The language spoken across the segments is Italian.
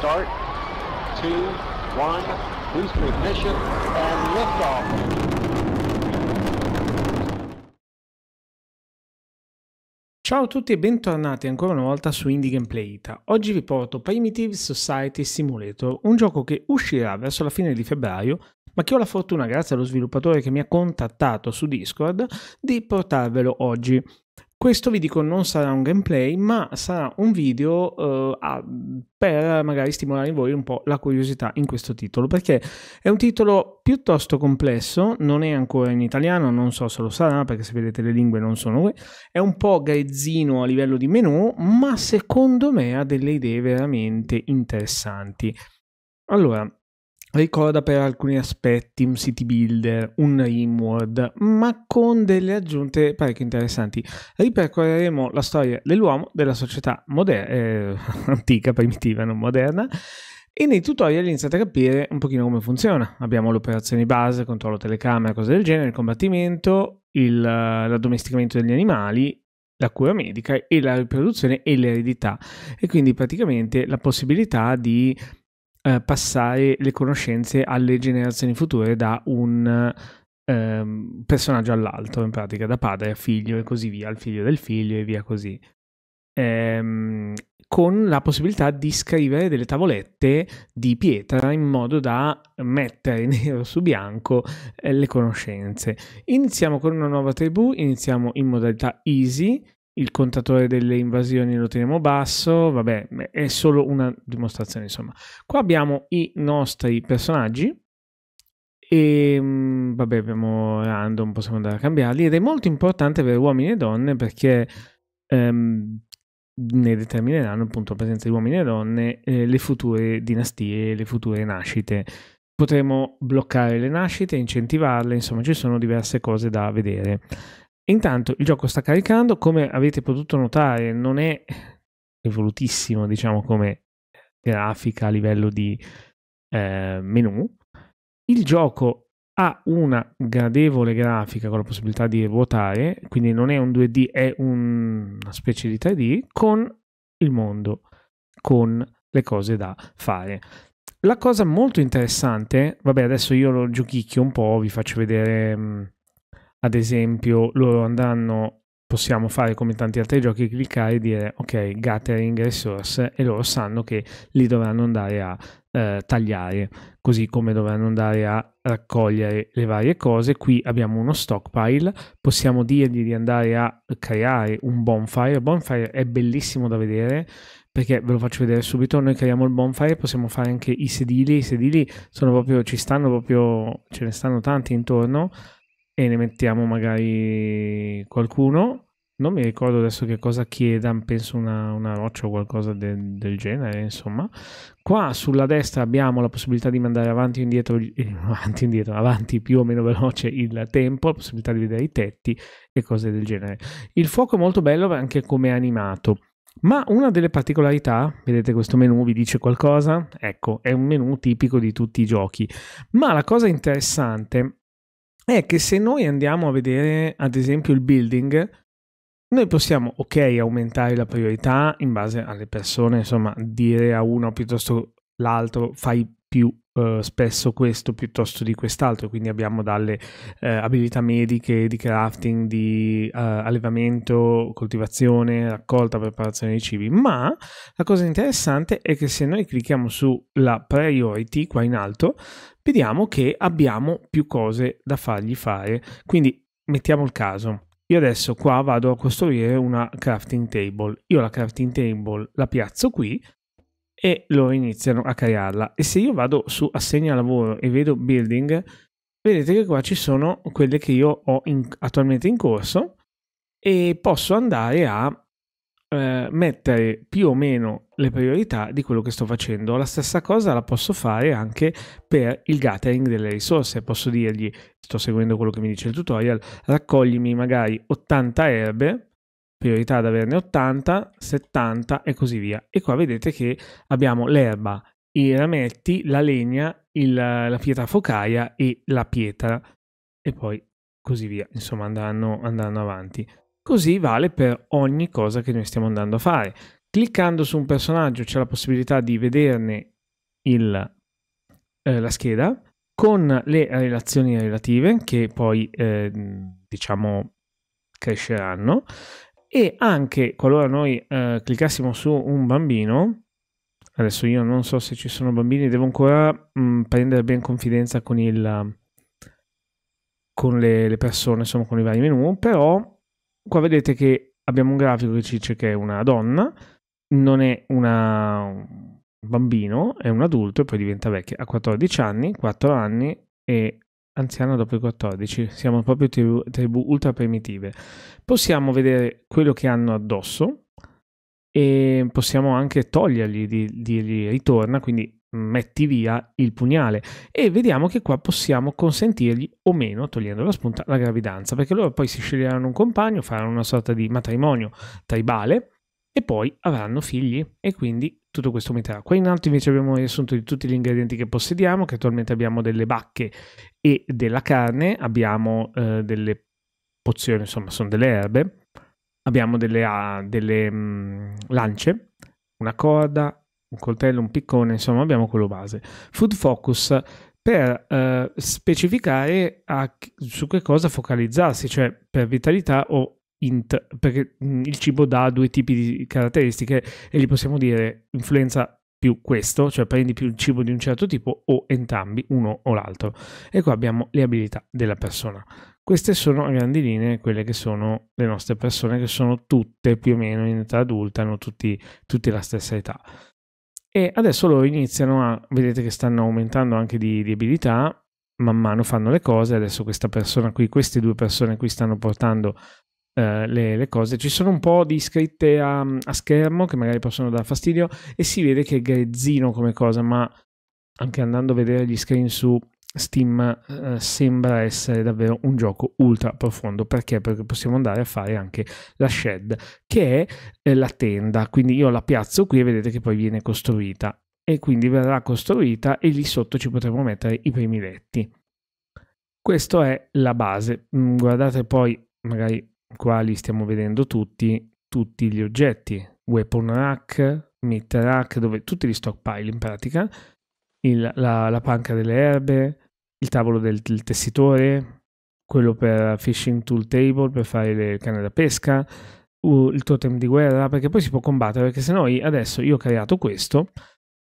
start, two, one, boost ignition, and liftoff. Ciao a tutti e bentornati ancora una volta su Indie Gameplay Ita. Oggi vi porto Primitive Society Simulator, un gioco che uscirà verso la fine di febbraio ma che ho la fortuna, grazie allo sviluppatore che mi ha contattato su Discord, di portarvelo oggi. Questo vi dico non sarà un gameplay, ma sarà un video uh, a, per magari stimolare in voi un po' la curiosità in questo titolo, perché è un titolo piuttosto complesso, non è ancora in italiano, non so se lo sarà, perché se vedete le lingue non sono qui, è un po' grezzino a livello di menu, ma secondo me ha delle idee veramente interessanti. Allora, ricorda per alcuni aspetti un city builder, un Rimworld, ma con delle aggiunte parecchio interessanti. Ripercorreremo la storia dell'uomo, della società moder- eh, antica, primitiva, non moderna, e nei tutorial iniziate a capire un pochino come funziona. Abbiamo le operazioni base, controllo telecamera, cose del genere, il combattimento, il, l'addomesticamento degli animali, la cura medica e la riproduzione e l'eredità. E quindi praticamente la possibilità di eh, passare le conoscenze alle generazioni future da un ehm, personaggio all'altro, in pratica da padre a figlio e così via, al figlio del figlio e via così. Ehm, con la possibilità di scrivere delle tavolette di pietra in modo da mettere nero su bianco eh, le conoscenze. Iniziamo con una nuova tribù, iniziamo in modalità easy il contatore delle invasioni lo teniamo basso, vabbè, è solo una dimostrazione, insomma. Qua abbiamo i nostri personaggi e ehm, vabbè, abbiamo random, possiamo andare a cambiarli ed è molto importante avere uomini e donne perché ehm, ne determineranno appunto la presenza di uomini e donne eh, le future dinastie, le future nascite. Potremo bloccare le nascite, incentivarle, insomma ci sono diverse cose da vedere. Intanto il gioco sta caricando, come avete potuto notare non è evolutissimo diciamo come grafica a livello di eh, menu. Il gioco ha una gradevole grafica con la possibilità di ruotare, quindi non è un 2D, è un... una specie di 3D con il mondo, con le cose da fare. La cosa molto interessante, vabbè adesso io lo giochicchio un po', vi faccio vedere mm, ad esempio loro andranno, possiamo fare come tanti altri giochi, cliccare e dire ok, gathering resource e loro sanno che li dovranno andare a eh, tagliare, così come dovranno andare a raccogliere le varie cose. Qui abbiamo uno stockpile, possiamo dirgli di andare a creare un bonfire. Bonfire è bellissimo da vedere perché ve lo faccio vedere subito, noi creiamo il bonfire, possiamo fare anche i sedili, i sedili sono proprio, ci stanno proprio, ce ne stanno tanti intorno, e ne mettiamo magari qualcuno. Non mi ricordo adesso che cosa chieda, penso una, una roccia o qualcosa de, del genere, insomma. Qua sulla destra abbiamo la possibilità di mandare avanti e indietro, eh, avanti, indietro, avanti più o meno veloce il tempo, la possibilità di vedere i tetti e cose del genere. Il fuoco è molto bello anche come animato. Ma una delle particolarità, vedete questo menu vi dice qualcosa? Ecco, è un menu tipico di tutti i giochi. Ma la cosa interessante è che se noi andiamo a vedere ad esempio il building, noi possiamo, ok, aumentare la priorità in base alle persone, insomma, dire a uno piuttosto l'altro fai più eh, spesso questo piuttosto di quest'altro, quindi abbiamo dalle eh, abilità mediche, di crafting, di eh, allevamento, coltivazione, raccolta, preparazione di cibi, ma la cosa interessante è che se noi clicchiamo sulla priority qua in alto, vediamo che abbiamo più cose da fargli fare, quindi mettiamo il caso. Io adesso qua vado a costruire una crafting table. Io la crafting table la piazzo qui e lo iniziano a crearla. E se io vado su assegna lavoro e vedo building, vedete che qua ci sono quelle che io ho in, attualmente in corso e posso andare a eh, mettere più o meno le priorità di quello che sto facendo. La stessa cosa la posso fare anche per il gathering delle risorse. Posso dirgli, sto seguendo quello che mi dice il tutorial, raccoglimi magari 80 erbe priorità ad averne 80, 70 e così via. E qua vedete che abbiamo l'erba, i rametti, la legna, il, la pietra focaia e la pietra e poi così via, insomma andranno, andranno avanti. Così vale per ogni cosa che noi stiamo andando a fare. Cliccando su un personaggio c'è la possibilità di vederne il, eh, la scheda con le relazioni relative che poi eh, diciamo cresceranno e anche qualora noi eh, cliccassimo su un bambino, adesso io non so se ci sono bambini, devo ancora mh, mm, prendere ben confidenza con, il, con le, le, persone, insomma con i vari menu, però qua vedete che abbiamo un grafico che ci dice che è una donna, non è una, un bambino, è un adulto e poi diventa vecchia, a 14 anni, 4 anni e anziano dopo i 14, siamo proprio tribù, tribù ultra primitive. Possiamo vedere quello che hanno addosso e possiamo anche togliergli, dirgli ritorna, quindi metti via il pugnale e vediamo che qua possiamo consentirgli o meno, togliendo la spunta, la gravidanza, perché loro poi si sceglieranno un compagno, faranno una sorta di matrimonio tribale e poi avranno figli e quindi tutto questo aumenterà. Qua in alto invece abbiamo riassunto di tutti gli ingredienti che possediamo, che attualmente abbiamo delle bacche e della carne, abbiamo eh, delle pozioni, insomma sono delle erbe, abbiamo delle, uh, delle mh, mm, lance, una corda, un coltello, un piccone, insomma abbiamo quello base. Food Focus per eh, specificare a, su che cosa focalizzarsi, cioè per vitalità o int, perché il cibo dà due tipi di caratteristiche e gli possiamo dire influenza più questo, cioè prendi più il cibo di un certo tipo o entrambi, uno o l'altro. E qua abbiamo le abilità della persona. Queste sono a grandi linee quelle che sono le nostre persone, che sono tutte più o meno in età adulta, hanno tutti, tutti la stessa età. E adesso loro iniziano a, vedete che stanno aumentando anche di, di abilità, man mano fanno le cose, adesso questa persona qui, queste due persone qui stanno portando eh, le, le, cose. Ci sono un po' di scritte a, a, schermo che magari possono dar fastidio e si vede che è grezzino come cosa, ma anche andando a vedere gli screen su Steam eh, sembra essere davvero un gioco ultra profondo perché? Perché possiamo andare a fare anche la shed che è eh, la tenda, quindi io la piazzo qui e vedete che poi viene costruita e quindi verrà costruita e lì sotto ci potremo mettere i primi letti. Questa è la base, mm, guardate poi magari quali stiamo vedendo tutti, tutti gli oggetti, weapon rack, meter rack, dove tutti gli stockpile in pratica, il, la, la, panca delle erbe, il tavolo del, del, tessitore, quello per fishing tool table per fare le canne da pesca, il totem di guerra, perché poi si può combattere, perché se no adesso io ho creato questo,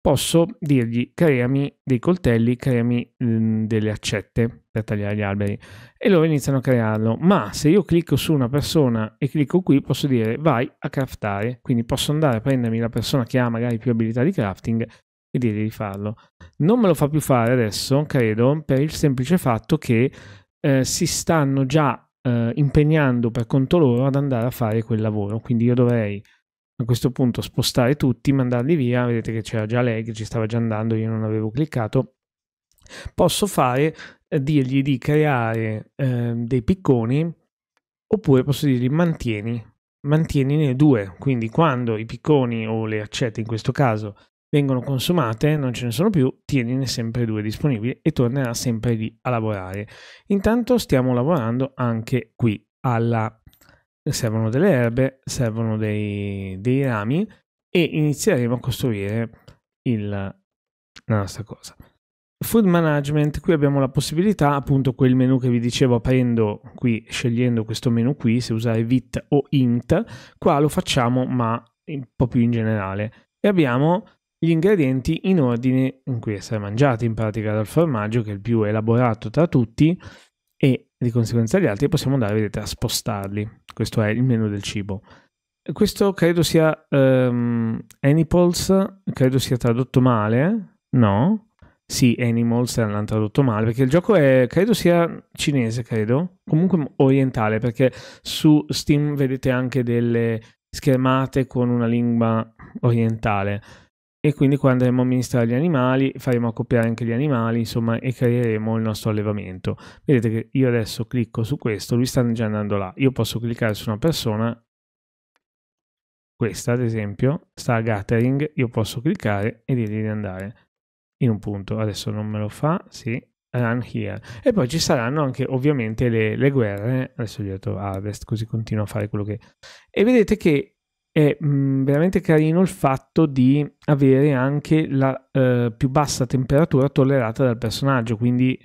posso dirgli creami dei coltelli, creami mhmm, delle accette per tagliare gli alberi e loro iniziano a crearlo. Ma se io clicco su una persona e clicco qui posso dire vai a craftare, quindi posso andare a prendermi la persona che ha magari più abilità di crafting e dirgli di farlo. Non me lo fa più fare adesso, credo, per il semplice fatto che eh, si stanno già eh, impegnando per conto loro ad andare a fare quel lavoro, quindi io dovrei a questo punto spostare tutti, mandarli via, vedete che c'era già lei che ci stava già andando, io non avevo cliccato, posso fare eh, dirgli di creare eh, dei picconi oppure posso dirgli mantieni, mantieni mantienine due, quindi quando i picconi o le accette in questo caso vengono consumate, non ce ne sono più, tienine sempre due disponibili e tornerà sempre lì a lavorare. Intanto stiamo lavorando anche qui alla servono delle erbe, servono dei, dei rami e inizieremo a costruire il, la nostra cosa. Food management, qui abbiamo la possibilità, appunto quel menu che vi dicevo aprendo qui, scegliendo questo menu qui, se usare vit o int, qua lo facciamo ma un po' più in generale. E abbiamo gli ingredienti in ordine in cui essere mangiati in pratica dal formaggio che è il più elaborato tra tutti di conseguenza gli altri, possiamo andare, vedete, a spostarli. Questo è il menu del cibo. Questo credo sia um, Animals, credo sia tradotto male, eh? no? Sì, Animals l'hanno tradotto male, perché il gioco è, credo sia cinese, credo, comunque orientale, perché su Steam vedete anche delle schermate con una lingua orientale e quindi qua andremo a amministrare gli animali, faremo accoppiare anche gli animali, insomma, e creeremo il nostro allevamento. Vedete che io adesso clicco su questo, lui sta già andando là. Io posso cliccare su una persona, questa ad esempio, sta a gathering, io posso cliccare e dirgli di andare in un punto. Adesso non me lo fa, sì, run here. E poi ci saranno anche ovviamente le, le guerre, adesso gli ho detto harvest, così continuo a fare quello che... E vedete che è mh, mm, veramente carino il fatto di avere anche la eh, più bassa temperatura tollerata dal personaggio, quindi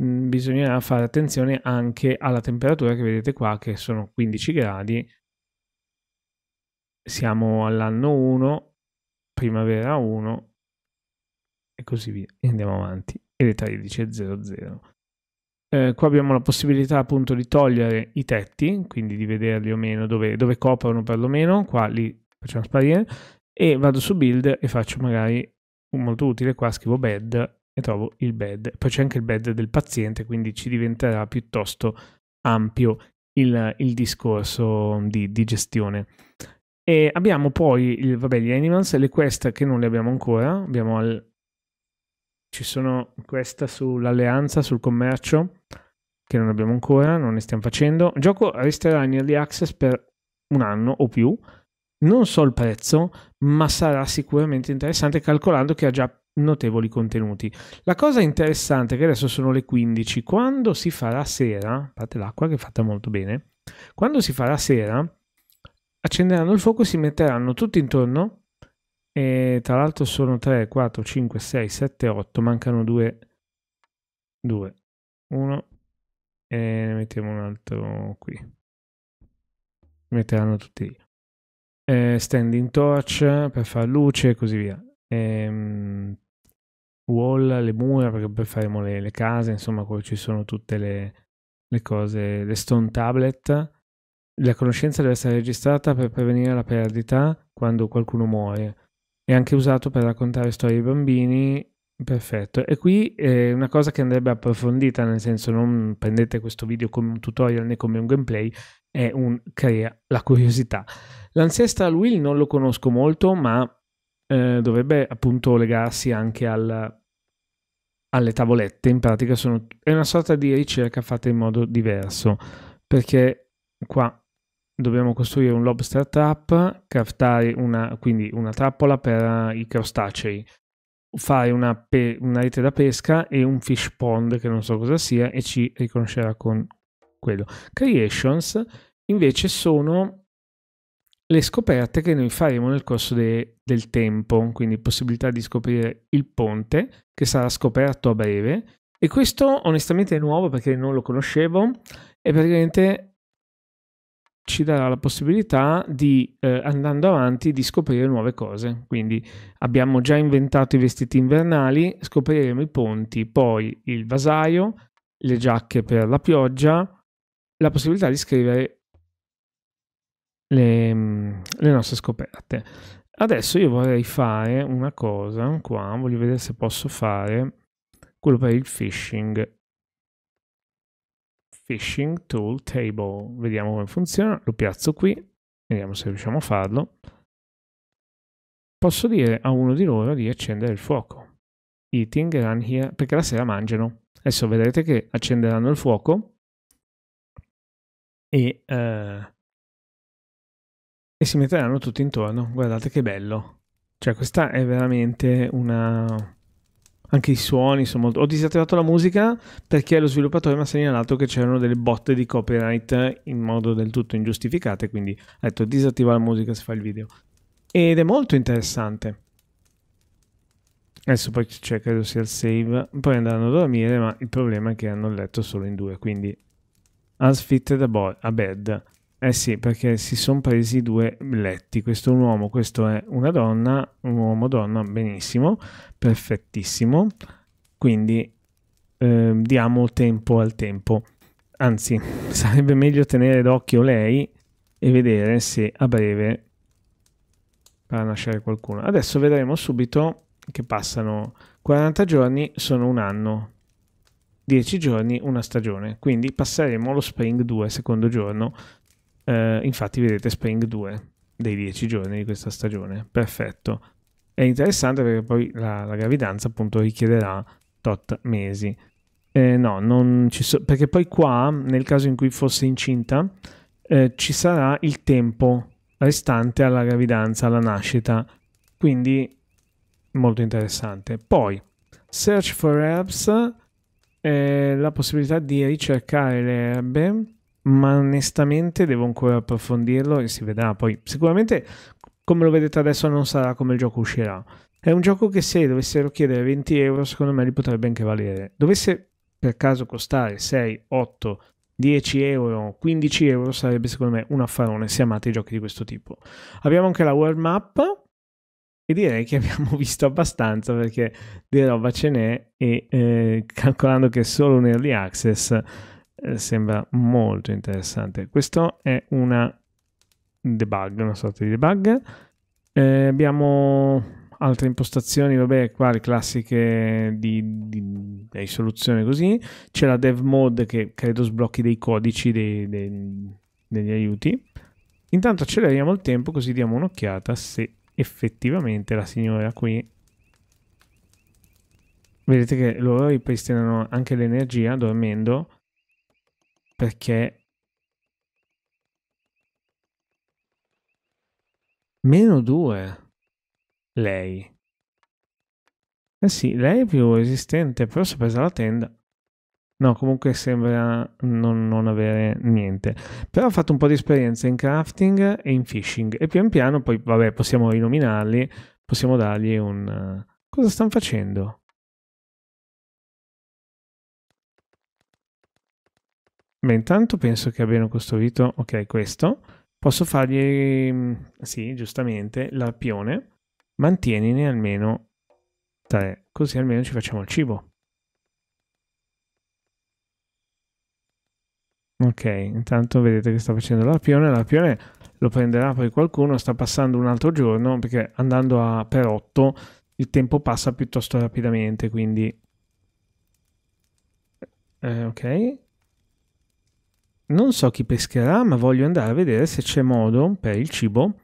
mh, mm, bisognerà fare attenzione anche alla temperatura che vedete qua, che sono 15 gradi. Siamo all'anno 1, primavera 1 e così via. E andiamo avanti. E le 13.00 eh, qua abbiamo la possibilità appunto di togliere i tetti, quindi di vederli o meno, dove, dove coprono perlomeno, qua li facciamo sparire, e vado su build e faccio magari un molto utile, qua scrivo bed e trovo il bed. Poi c'è anche il bed del paziente, quindi ci diventerà piuttosto ampio il, il discorso di, di, gestione. E abbiamo poi il, vabbè, gli animals, le quest che non le abbiamo ancora, abbiamo al, ci sono questa sull'alleanza, sul commercio, che non abbiamo ancora, non ne stiamo facendo. Il gioco resterà in early access per un anno o più. Non so il prezzo, ma sarà sicuramente interessante calcolando che ha già notevoli contenuti. La cosa interessante è che adesso sono le 15, quando si farà sera, a parte l'acqua che è fatta molto bene, quando si farà sera accenderanno il fuoco e si metteranno tutti intorno e tra l'altro sono 3, 4, 5, 6, 7, 8, mancano 2, 2, 1, e ne mettiamo un altro qui. metteranno tutti lì. Eh, standing torch per fare luce e così via. Eh, wall, le mura perché poi faremo le, le case, insomma, qua ci sono tutte le, le cose, le stone tablet. La conoscenza deve essere registrata per prevenire la perdita quando qualcuno muore. È anche usato per raccontare storie ai bambini Perfetto, e qui eh, una cosa che andrebbe approfondita, nel senso non prendete questo video come un tutorial né come un gameplay, è un crea la curiosità. L'ancestral wheel non lo conosco molto, ma eh, dovrebbe appunto legarsi anche al, alle tavolette, in pratica sono, è una sorta di ricerca fatta in modo diverso, perché qua dobbiamo costruire un lobster trap, craftare una, quindi una trappola per i crostacei fai una, pe- una rete da pesca e un fish pond che non so cosa sia e ci riconoscerà con quello. Creations invece sono le scoperte che noi faremo nel corso de- del tempo, quindi possibilità di scoprire il ponte che sarà scoperto a breve e questo onestamente è nuovo perché non lo conoscevo e praticamente ci darà la possibilità di, eh, andando avanti, di scoprire nuove cose. Quindi abbiamo già inventato i vestiti invernali, scopriremo i ponti, poi il vasaio, le giacche per la pioggia, la possibilità di scrivere le, mm, le nostre scoperte. Adesso io vorrei fare una cosa qua, voglio vedere se posso fare quello per il phishing. Phishing Tool Table. Vediamo come funziona. Lo piazzo qui. Vediamo se riusciamo a farlo. Posso dire a uno di loro di accendere il fuoco. Eating run here. Perché la sera mangiano. Adesso vedrete che accenderanno il fuoco. E, eh, e si metteranno tutti intorno. Guardate che bello. Cioè questa è veramente una anche i suoni sono molto... Ho disattivato la musica perché lo sviluppatore mi ha segnalato che c'erano delle botte di copyright in modo del tutto ingiustificate, quindi ha detto disattiva la musica se fa il video. Ed è molto interessante. Adesso poi c'è, cioè, credo sia il save, poi andranno a dormire, ma il problema è che hanno letto solo in due, quindi... As fitted a, a bed. Eh sì, perché si sono presi due letti, questo è un uomo, questo è una donna, un uomo donna, benissimo, perfettissimo. Quindi eh, diamo tempo al tempo. Anzi, sarebbe meglio tenere d'occhio lei e vedere se a breve farà nascere qualcuno. Adesso vedremo subito che passano 40 giorni, sono un anno, 10 giorni, una stagione. Quindi passeremo allo Spring 2, secondo giorno, eh, infatti vedete Spring 2 dei 10 giorni di questa stagione. Perfetto. È interessante perché poi la, la gravidanza appunto richiederà tot mesi. Eh, no, non ci so, perché poi qua, nel caso in cui fosse incinta, eh, ci sarà il tempo restante alla gravidanza, alla nascita. Quindi molto interessante. Poi, Search for Herbs, eh, la possibilità di ricercare le erbe ma onestamente devo ancora approfondirlo e si vedrà. Poi sicuramente come lo vedete adesso non sarà come il gioco uscirà. È un gioco che se dovessero chiedere 20 euro secondo me li potrebbe anche valere. Dovesse per caso costare 6, 8, 10 euro, 15 euro sarebbe secondo me un affarone se amate i giochi di questo tipo. Abbiamo anche la world map e direi che abbiamo visto abbastanza perché di roba ce n'è e eh, calcolando che è solo un early access eh, sembra molto interessante. Questo è una debug, una sorta di debug. Eh, abbiamo altre impostazioni, vabbè, qua le classiche di, di, di risoluzione così. C'è la dev mode che credo sblocchi dei codici dei, dei, degli aiuti. Intanto acceleriamo il tempo così diamo un'occhiata se effettivamente la signora qui vedete che loro ripristinano anche l'energia dormendo perché meno 2 lei. Eh sì, lei è più resistente, però si è presa la tenda. No, comunque sembra non, non, avere niente. Però ha fatto un po' di esperienza in crafting e in fishing. E pian piano poi, vabbè, possiamo rinominarli, possiamo dargli un... Eh, cosa stanno facendo? Ma intanto penso che abbiano costruito, ok, questo. Posso fargli, mm, sì, giustamente, l'arpione. Mantienine almeno 3, così almeno ci facciamo il cibo. Ok, intanto vedete che sta facendo l'arpione. L'arpione lo prenderà poi qualcuno, sta passando un altro giorno, perché andando a per 8 il tempo passa piuttosto rapidamente, quindi... Eh, ok, non so chi pescherà, ma voglio andare a vedere se c'è modo per il cibo.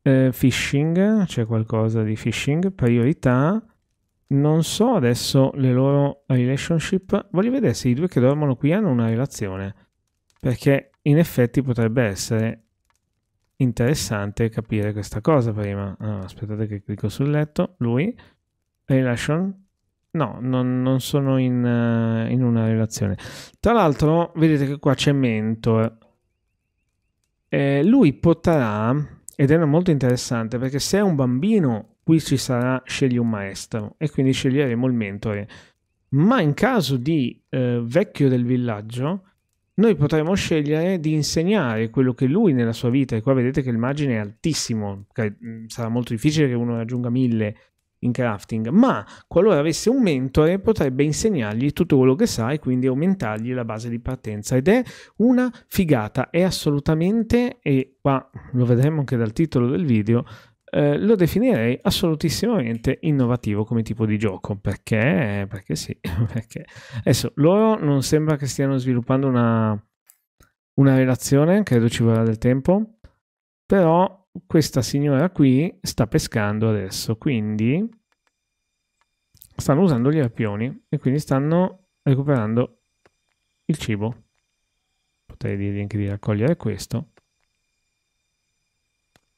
Eh, phishing, c'è qualcosa di fishing, priorità. Non so adesso le loro relationship. Voglio vedere se i due che dormono qui hanno una relazione. Perché in effetti potrebbe essere interessante capire questa cosa prima. Allora, ah, aspettate che clicco sul letto. Lui, relation, No, non, non sono in, uh, in, una relazione. Tra l'altro, vedete che qua c'è Mentor. Eh. eh, lui potrà, ed è molto interessante, perché se è un bambino, qui ci sarà scegli un maestro e quindi sceglieremo il mentore. Ma in caso di eh, vecchio del villaggio, noi potremo scegliere di insegnare quello che lui nella sua vita, e qua vedete che il margine è altissimo, mm, sarà molto difficile che uno raggiunga mille in crafting, ma qualora avesse un mentore potrebbe insegnargli tutto quello che sa e quindi aumentargli la base di partenza ed è una figata, è assolutamente, e qua lo vedremo anche dal titolo del video, eh, lo definirei assolutissimamente innovativo come tipo di gioco perché, perché sì, perché adesso loro non sembra che stiano sviluppando una, una relazione, credo ci vorrà del tempo, però questa signora qui sta pescando adesso, quindi stanno usando gli arpioni e quindi stanno recuperando il cibo. Potrei dirgli anche di raccogliere questo.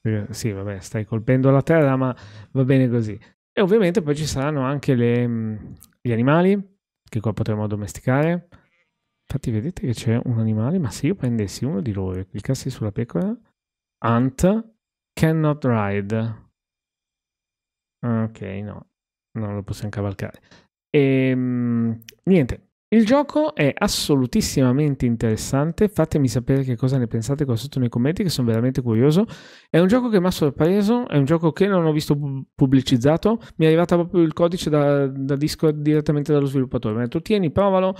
Eh, sì, vabbè, stai colpendo la terra, ma va bene così. E ovviamente poi ci saranno anche le, mm, gli animali, che qua potremo domesticare. Infatti vedete che c'è un animale, ma se io prendessi uno di loro e cliccassi sulla pecora, Ant, Cannot ride. Ah, ok, no, non lo possiamo cavalcare. E, ehm, niente, il gioco è assolutissimamente interessante, fatemi sapere che cosa ne pensate qua sotto nei commenti che sono veramente curioso. È un gioco che mi ha sorpreso, è un gioco che non ho visto pubblicizzato, mi è arrivato proprio il codice da, da Discord direttamente dallo sviluppatore, mi ha detto tieni, provalo,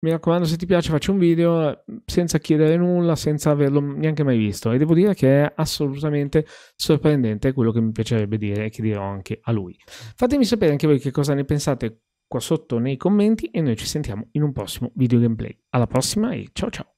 mi raccomando, se ti piace, faccio un video senza chiedere nulla, senza averlo neanche mai visto. E devo dire che è assolutamente sorprendente quello che mi piacerebbe dire e che dirò anche a lui. Fatemi sapere anche voi che cosa ne pensate qua sotto nei commenti e noi ci sentiamo in un prossimo video gameplay. Alla prossima e ciao ciao!